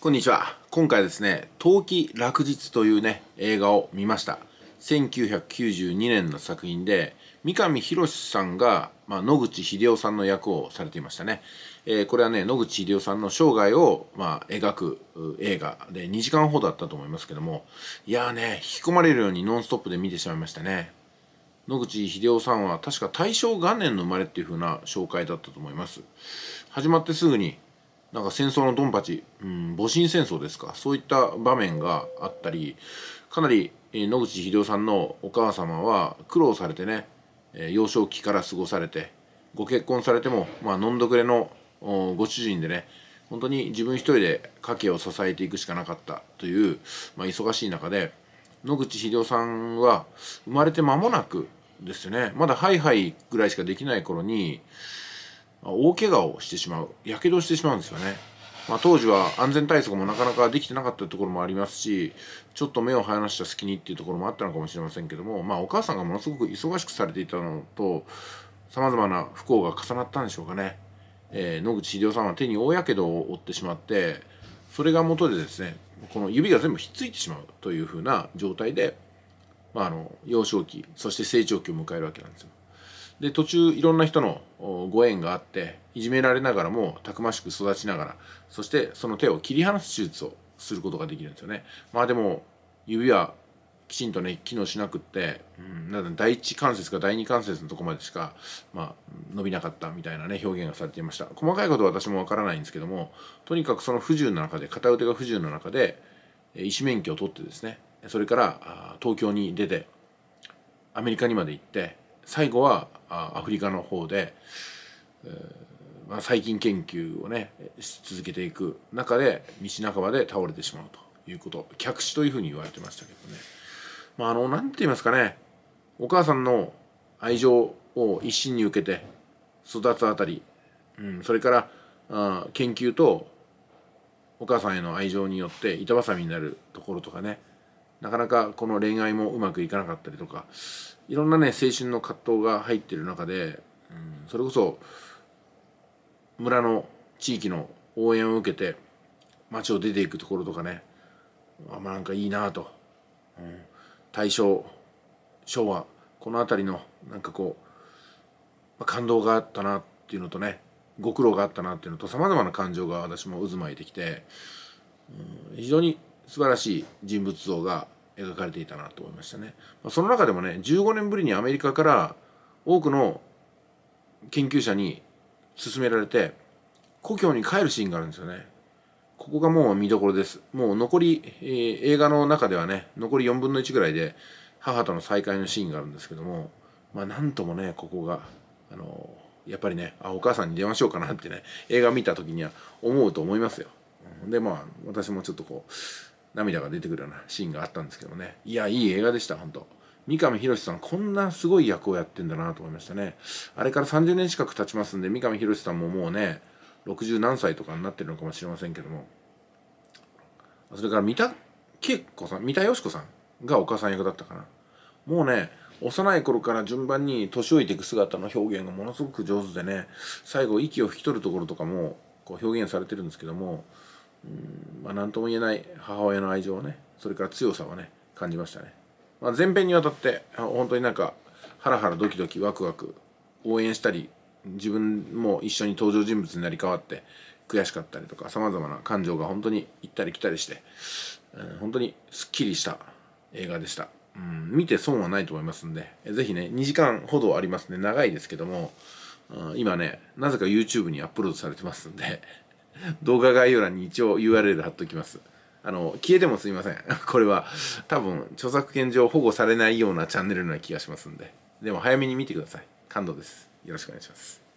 こんにちは。今回ですね、陶器落日というね、映画を見ました。1992年の作品で、三上博さんが、まあ、野口英世さんの役をされていましたね。えー、これはね、野口英世さんの生涯を、まあ、描く映画で2時間ほどだったと思いますけども、いやーね、引き込まれるようにノンストップで見てしまいましたね。野口英世さんは確か大正元年の生まれっていう風な紹介だったと思います。始まってすぐになんか戦争のドンパチ、うん、戊辰戦争ですかそういった場面があったりかなり野口英世さんのお母様は苦労されてね幼少期から過ごされてご結婚されても、まあ、飲んどくれのご主人でね本当に自分一人で家計を支えていくしかなかったという、まあ、忙しい中で野口英世さんは生まれて間もなくですねまだハイハイぐらいしかできない頃に大怪我をしてしまう火傷をしてしまうんですよね、まあ、当時は安全対策もなかなかできてなかったところもありますしちょっと目を離した隙にっていうところもあったのかもしれませんけども、まあ、お母さんがものすごく忙しくされていたのとさまざまな不幸が重なったんでしょうかね、えー、野口英世さんは手に大やけどを負ってしまってそれが元でですねこの指が全部ひっついてしまうというふうな状態で、まあ、あの幼少期そして成長期を迎えるわけなんですよ。で途中いろんな人のご縁があっていじめられながらもたくましく育ちながらそしてその手を切り離す手術をすることができるんですよね。まあでも指はきちんとね機能しなくって、うん、なん第一関節か第二関節のとこまでしか、まあ、伸びなかったみたいなね表現がされていました細かいことは私もわからないんですけどもとにかくその不自由な中で片腕が不自由な中で医師免許を取ってですねそれから東京に出てアメリカにまで行って最後はアフリカの方で、えまあ、細菌研究をね続けていく中で道半ばで倒れてしまうということ客死というふうに言われてましたけどね、まあ、あの何て言いますかねお母さんの愛情を一身に受けて育つあたり、うん、それからあ研究とお母さんへの愛情によって板挟みになるところとかねなかなかこの恋愛もうまくいかなかったりとかいろんなね青春の葛藤が入ってる中で、うん、それこそ村の地域の応援を受けて町を出ていくところとかねあまあなんかいいなと、うん、大正昭和この辺りのなんかこう、まあ、感動があったなっていうのとねご苦労があったなっていうのとさまざまな感情が私も渦巻いてきて、うん、非常に素晴らしい人物像が描かれていたなと思いましたね。その中でもね15年ぶりにアメリカから多くの研究者に勧められて故郷に帰るシーンがあるんですよね。ここがもう見どころです。もう残り、えー、映画の中ではね残り4分の1ぐらいで母との再会のシーンがあるんですけどもまあなんともねここがあのやっぱりねあお母さんに出ましょうかなってね映画見た時には思うと思いますよ。でまあ私もちょっとこう涙が出てくるようなシーンがあったんですけどねいやいい映画でした本当三上博さんこんなすごい役をやってんだなと思いましたねあれから30年近く経ちますんで三上博さんももうね60何歳とかになってるのかもしれませんけどもそれから三田恵子さん三田佳子さんがお母さん役だったかなもうね幼い頃から順番に年老いていく姿の表現がものすごく上手でね最後息を引き取るところとかもこう表現されてるんですけどもまあ、何とも言えない母親の愛情をねそれから強さはね感じましたね、まあ、前編にわたって本当になんかハラハラドキドキワクワク応援したり自分も一緒に登場人物になり変わって悔しかったりとかさまざまな感情が本当に行ったり来たりして、うん、本当にすっきりした映画でした、うん、見て損はないと思いますんで是非ね2時間ほどありますね長いですけども、うん、今ねなぜか YouTube にアップロードされてますんで動画概要欄に一応 URL 貼っときます。あの、消えてもすみません。これは多分著作権上保護されないようなチャンネルな気がしますんで。でも早めに見てください。感動です。よろしくお願いします。